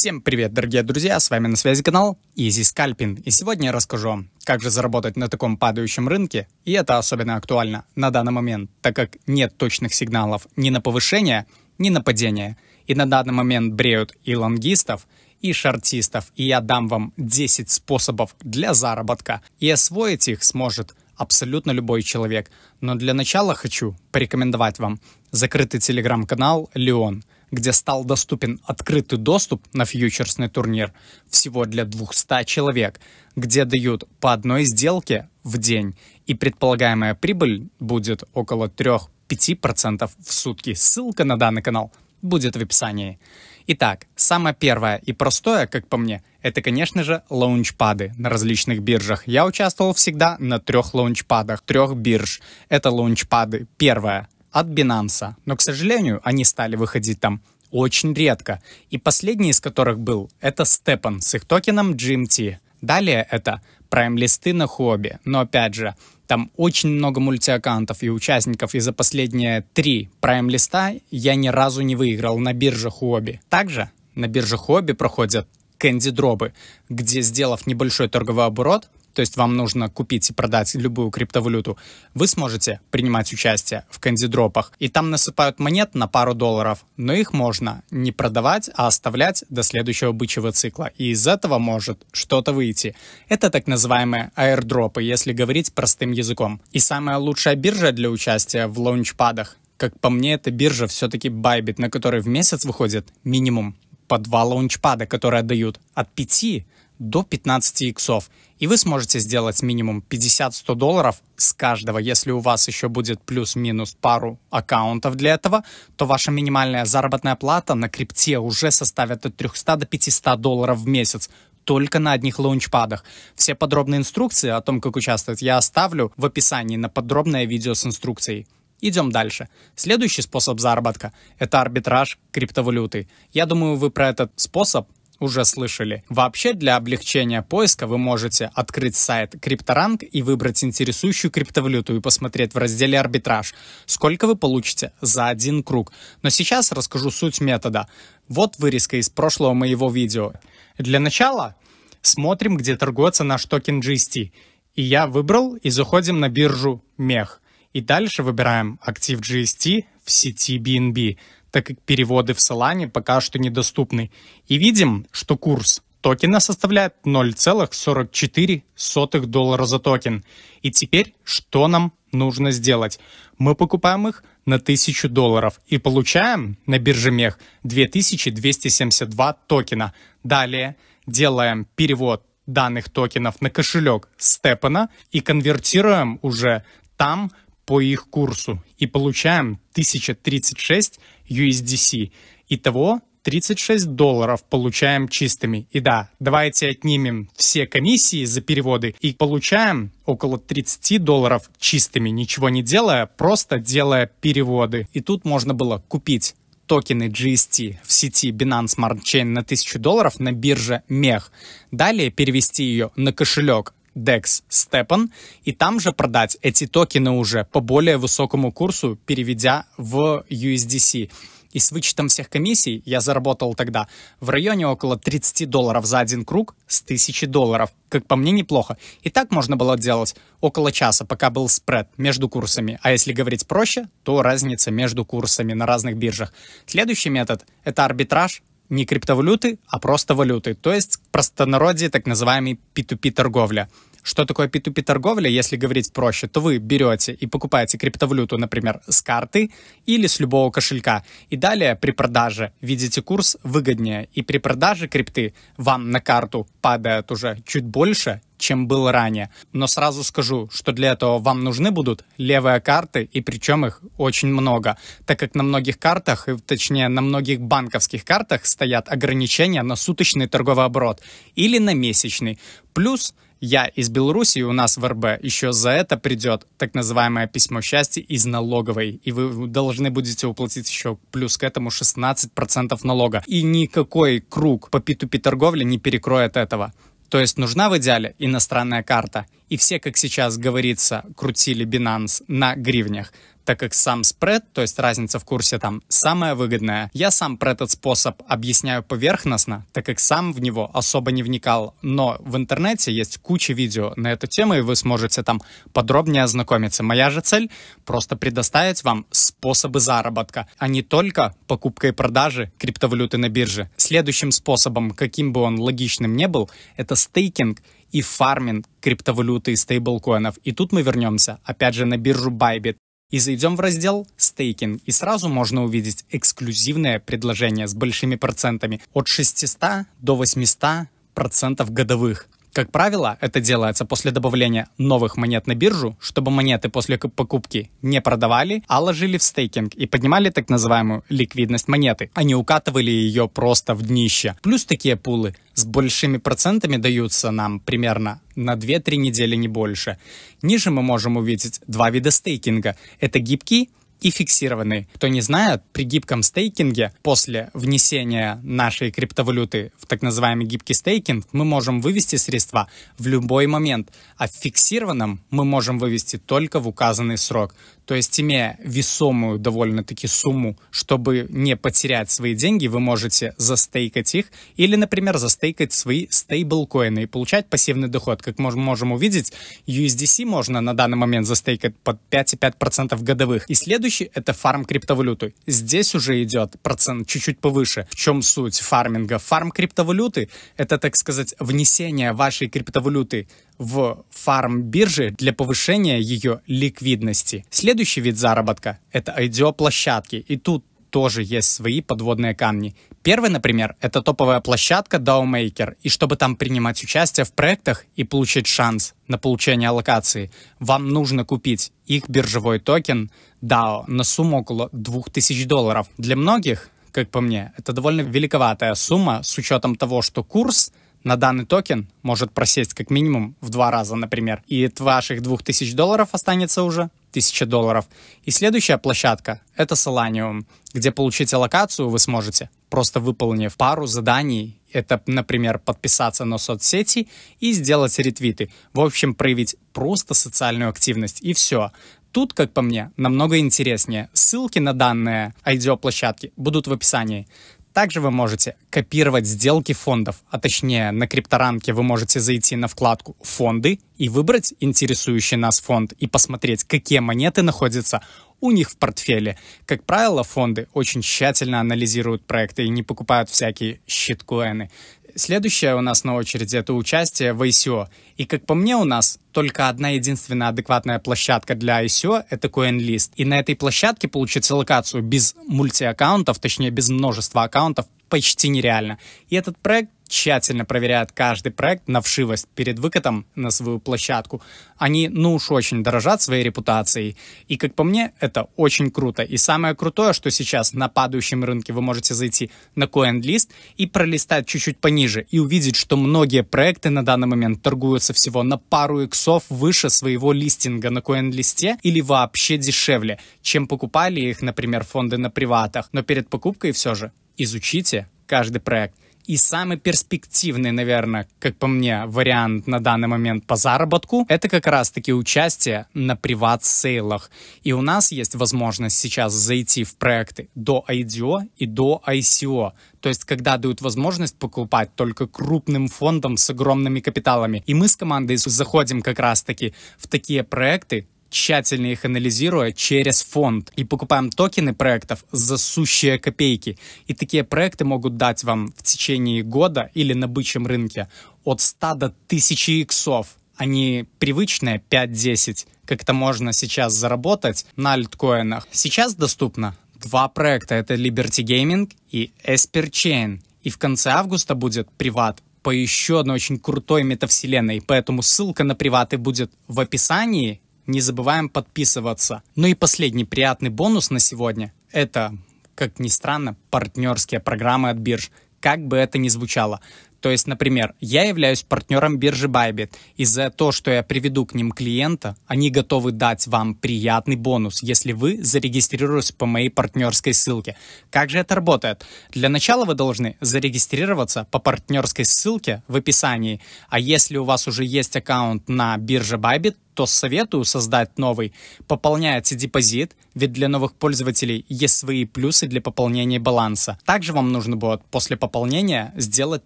Всем привет, дорогие друзья, с вами на связи канал Easy Scalping, и сегодня я расскажу вам, как же заработать на таком падающем рынке, и это особенно актуально на данный момент, так как нет точных сигналов ни на повышение, ни на падение, и на данный момент бреют и лонгистов, и шортистов, и я дам вам 10 способов для заработка, и освоить их сможет абсолютно любой человек, но для начала хочу порекомендовать вам закрытый телеграм-канал «Леон», где стал доступен открытый доступ на фьючерсный турнир всего для 200 человек, где дают по одной сделке в день, и предполагаемая прибыль будет около 3-5% в сутки. Ссылка на данный канал будет в описании. Итак, самое первое и простое, как по мне, это, конечно же, лаунчпады на различных биржах. Я участвовал всегда на трех лаунчпадах, трех бирж. Это лаунчпады. Первое — от Binance. Но, к сожалению, они стали выходить там очень редко. И последний из которых был — это Степан с их токеном GMT. Далее это прайм-листы на хобби. Но опять же, там очень много мультиаккаунтов и участников, и за последние три прайм-листа я ни разу не выиграл на бирже хобби. Также на бирже хобби проходят кэнди-дробы, где, сделав небольшой торговый оборот, то есть вам нужно купить и продать любую криптовалюту, вы сможете принимать участие в кандидропах. И там насыпают монет на пару долларов, но их можно не продавать, а оставлять до следующего бычьего цикла. И из этого может что-то выйти. Это так называемые аирдропы, если говорить простым языком. И самая лучшая биржа для участия в лаунчпадах, как по мне, эта биржа все-таки Bybit, на которой в месяц выходит минимум по два лаунчпада, которые дают от 5 до 15 иксов. И вы сможете сделать минимум 50-100 долларов с каждого. Если у вас еще будет плюс-минус пару аккаунтов для этого, то ваша минимальная заработная плата на крипте уже составит от 300 до 500 долларов в месяц только на одних лаунчпадах. Все подробные инструкции о том, как участвовать, я оставлю в описании на подробное видео с инструкцией. Идем дальше. Следующий способ заработка – это арбитраж криптовалюты. Я думаю, вы про этот способ уже слышали. Вообще, для облегчения поиска вы можете открыть сайт CryptoRank и выбрать интересующую криптовалюту и посмотреть в разделе «Арбитраж», сколько вы получите за один круг. Но сейчас расскажу суть метода. Вот вырезка из прошлого моего видео. Для начала смотрим, где торгуется наш токен GST. И я выбрал и заходим на биржу Мех. И дальше выбираем актив GST в сети BNB так как переводы в Solana пока что недоступны. И видим, что курс токена составляет 0,44 доллара за токен. И теперь что нам нужно сделать? Мы покупаем их на 1000 долларов и получаем на бирже мех 2272 токена. Далее делаем перевод данных токенов на кошелек Степана и конвертируем уже там по их курсу и получаем 1036 USDC. Итого 36 долларов получаем чистыми. И да, давайте отнимем все комиссии за переводы и получаем около 30 долларов чистыми, ничего не делая, просто делая переводы. И тут можно было купить токены GST в сети Binance Smart Chain на 1000 долларов на бирже MEH. Далее перевести ее на кошелек DEX Stepan, и там же продать эти токены уже по более высокому курсу, переведя в USDC. И с вычетом всех комиссий я заработал тогда в районе около 30 долларов за один круг с 1000 долларов. Как по мне, неплохо. И так можно было делать около часа, пока был спред между курсами. А если говорить проще, то разница между курсами на разных биржах. Следующий метод — это арбитраж не криптовалюты, а просто валюты. То есть простонародье так называемый P2P торговля. Что такое P2P торговля, если говорить проще, то вы берете и покупаете криптовалюту, например, с карты или с любого кошелька. И далее при продаже видите курс выгоднее. И при продаже крипты вам на карту падает уже чуть больше, чем был ранее. Но сразу скажу, что для этого вам нужны будут левые карты, и причем их очень много, так как на многих картах, и точнее на многих банковских картах стоят ограничения на суточный торговый оборот или на месячный. Плюс я из Беларуси, у нас в РБ еще за это придет так называемое письмо счастья из налоговой. И вы должны будете уплатить еще плюс к этому 16% налога. И никакой круг по P2P торговли не перекроет этого. То есть нужна в идеале иностранная карта – и все, как сейчас говорится, крутили Binance на гривнях, так как сам спред, то есть разница в курсе там, самая выгодная. Я сам про этот способ объясняю поверхностно, так как сам в него особо не вникал, но в интернете есть куча видео на эту тему, и вы сможете там подробнее ознакомиться. Моя же цель — просто предоставить вам способы заработка, а не только покупка и продажи криптовалюты на бирже. Следующим способом, каким бы он логичным не был, это стейкинг — и фарминг криптовалюты и стейблкоинов. И тут мы вернемся, опять же, на биржу Bybit и зайдем в раздел «Стейкинг», и сразу можно увидеть эксклюзивное предложение с большими процентами от 600 до 800 процентов годовых. Как правило, это делается после добавления новых монет на биржу, чтобы монеты после покупки не продавали, а ложили в стейкинг и поднимали так называемую ликвидность монеты. Они укатывали ее просто в днище. Плюс такие пулы с большими процентами даются нам примерно на 2-3 недели, не больше. Ниже мы можем увидеть два вида стейкинга. Это гибкий и фиксированные. Кто не знает, при гибком стейкинге после внесения нашей криптовалюты в так называемый гибкий стейкинг мы можем вывести средства в любой момент, а в фиксированном мы можем вывести только в указанный срок. То есть, имея весомую довольно-таки сумму, чтобы не потерять свои деньги, вы можете застейкать их или, например, застейкать свои стейблкоины и получать пассивный доход. Как мы можем увидеть, USDC можно на данный момент застейкать под 5,5% годовых. И следующий следующий — это фарм криптовалюты. Здесь уже идет процент чуть-чуть повыше. В чем суть фарминга? Фарм криптовалюты — это, так сказать, внесение вашей криптовалюты в фарм биржи для повышения ее ликвидности. Следующий вид заработка — это IDO-площадки. И тут тоже есть свои подводные камни. Первый, например, это топовая площадка DAOMaker, и чтобы там принимать участие в проектах и получить шанс на получение локации, вам нужно купить их биржевой токен DAO на сумму около 2000 долларов. Для многих, как по мне, это довольно великоватая сумма с учетом того, что курс – на данный токен может просесть как минимум в два раза, например. И от ваших 2000 долларов останется уже 1000 долларов. И следующая площадка — это Solanium, где получить локацию вы сможете, просто выполнив пару заданий. Это, например, подписаться на соцсети и сделать ретвиты. В общем, проявить просто социальную активность, и все. Тут, как по мне, намного интереснее. Ссылки на данные IDO-площадки будут в описании. Также вы можете копировать сделки фондов, а точнее на КриптоРанке вы можете зайти на вкладку «Фонды» и выбрать интересующий нас фонд и посмотреть, какие монеты находятся у них в портфеле. Как правило, фонды очень тщательно анализируют проекты и не покупают всякие щиткоины. Следующее у нас на очереди — это участие в ICO. И, как по мне, у нас только одна единственная адекватная площадка для ICO — это CoinList. И на этой площадке получить локацию без мультиаккаунтов, точнее, без множества аккаунтов, почти нереально. И этот проект тщательно проверяют каждый проект на вшивость перед выкатом на свою площадку. Они, ну уж очень дорожат своей репутацией. И, как по мне, это очень круто. И самое крутое, что сейчас на падающем рынке вы можете зайти на CoinList и пролистать чуть-чуть пониже и увидеть, что многие проекты на данный момент торгуются всего на пару иксов выше своего листинга на CoinList или вообще дешевле, чем покупали их, например, фонды на приватах. Но перед покупкой все же изучите каждый проект – и самый перспективный, наверное, как по мне, вариант на данный момент по заработку, это как раз-таки участие на приват-сейлах. И у нас есть возможность сейчас зайти в проекты до IDO и до ICO. То есть, когда дают возможность покупать только крупным фондам с огромными капиталами. И мы с командой заходим как раз-таки в такие проекты, тщательно их анализируя через фонд и покупаем токены проектов за сущие копейки. И такие проекты могут дать вам в течение года или на бычьем рынке от 100 до 1000 иксов. Они привычные 5-10, как это можно сейчас заработать на альткоинах. Сейчас доступно два проекта. Это Liberty Gaming и Esper Chain. И в конце августа будет приват по еще одной очень крутой метавселенной. Поэтому ссылка на приваты будет в описании не забываем подписываться. Ну и последний приятный бонус на сегодня – это, как ни странно, партнерские программы от бирж. Как бы это ни звучало. То есть, например, я являюсь партнером биржи Bybit, и за то, что я приведу к ним клиента, они готовы дать вам приятный бонус, если вы зарегистрируетесь по моей партнерской ссылке. Как же это работает? Для начала вы должны зарегистрироваться по партнерской ссылке в описании, а если у вас уже есть аккаунт на бирже Bybit, то советую создать новый. Пополняйте депозит, ведь для новых пользователей есть свои плюсы для пополнения баланса. Также вам нужно будет после пополнения сделать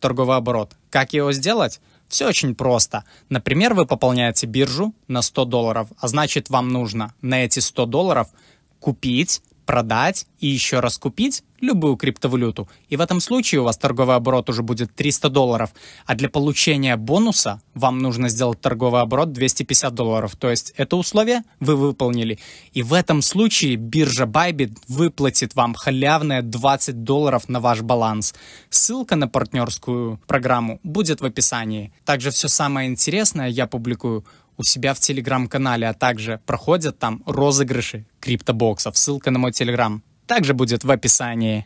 торговый оборот. Как его сделать? Все очень просто. Например, вы пополняете биржу на 100 долларов, а значит вам нужно на эти 100 долларов купить, продать и еще раз купить любую криптовалюту. И в этом случае у вас торговый оборот уже будет 300 долларов. А для получения бонуса вам нужно сделать торговый оборот 250 долларов. То есть это условие вы выполнили. И в этом случае биржа Bybit выплатит вам халявные 20 долларов на ваш баланс. Ссылка на партнерскую программу будет в описании. Также все самое интересное я публикую у себя в телеграм-канале, а также проходят там розыгрыши криптобоксов. Ссылка на мой телеграм также будет в описании.